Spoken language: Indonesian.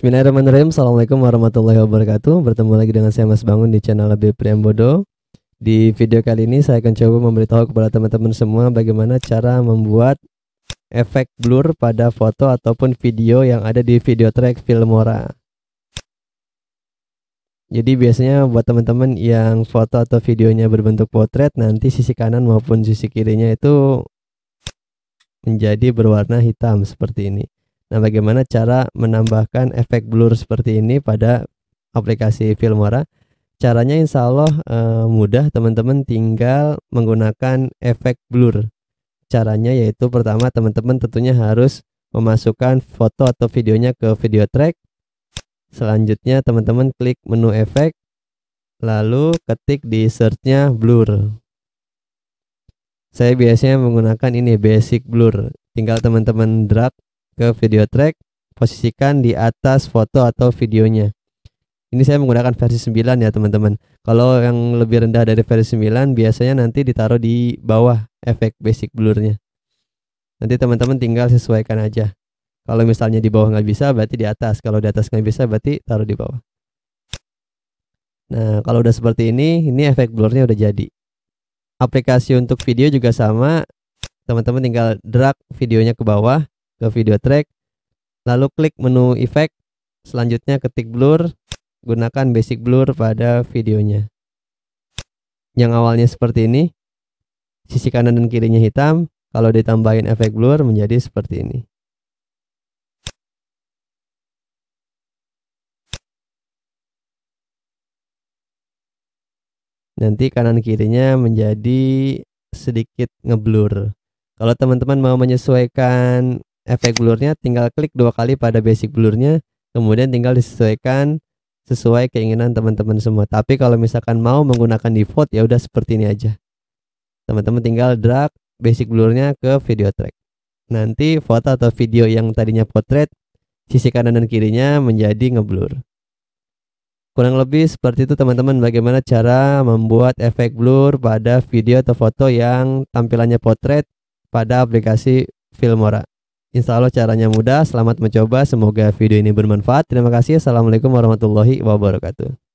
Bismillahirrahmanirrahim. Assalamualaikum warahmatullahi wabarakatuh. Bertemu lagi dengan saya Mas Bangun di channel AB Priambodo. Di video kali ini saya akan coba memberitahu kepada teman-teman semua bagaimana cara membuat efek blur pada foto ataupun video yang ada di video track Filmora. Jadi biasanya buat teman-teman yang foto atau videonya berbentuk potret nanti sisi kanan maupun sisi kirinya itu menjadi berwarna hitam seperti ini. Nah, bagaimana cara menambahkan efek blur seperti ini pada aplikasi Filmora? Caranya insya Allah e, mudah, teman-teman tinggal menggunakan efek blur. Caranya yaitu pertama teman-teman tentunya harus memasukkan foto atau videonya ke video track. Selanjutnya teman-teman klik menu efek, lalu ketik di searchnya blur. Saya biasanya menggunakan ini basic blur. Tinggal teman-teman drag ke video track, posisikan di atas foto atau videonya. Ini saya menggunakan versi 9 ya teman-teman. Kalau yang lebih rendah dari versi 9 biasanya nanti ditaruh di bawah efek basic blurnya. Nanti teman-teman tinggal sesuaikan aja. Kalau misalnya di bawah nggak bisa berarti di atas. Kalau di atas nggak bisa berarti taruh di bawah. Nah kalau udah seperti ini, ini efek blurnya udah jadi. Aplikasi untuk video juga sama. Teman-teman tinggal drag videonya ke bawah ke video track, lalu klik menu efek, selanjutnya ketik blur, gunakan basic blur pada videonya. Yang awalnya seperti ini, sisi kanan dan kirinya hitam, kalau ditambahin efek blur menjadi seperti ini. nanti kanan kirinya menjadi sedikit ngeblur. Kalau teman-teman mau menyesuaikan efek blurnya tinggal klik dua kali pada basic blurnya kemudian tinggal disesuaikan sesuai keinginan teman-teman semua tapi kalau misalkan mau menggunakan default ya udah seperti ini aja teman-teman tinggal drag basic blurnya ke video track nanti foto atau video yang tadinya potret sisi kanan dan kirinya menjadi ngeblur kurang lebih seperti itu teman-teman bagaimana cara membuat efek blur pada video atau foto yang tampilannya potret pada aplikasi Filmora Insya Allah caranya mudah. Selamat mencoba. Semoga video ini bermanfaat. Terima kasih. Assalamualaikum warahmatullahi wabarakatuh.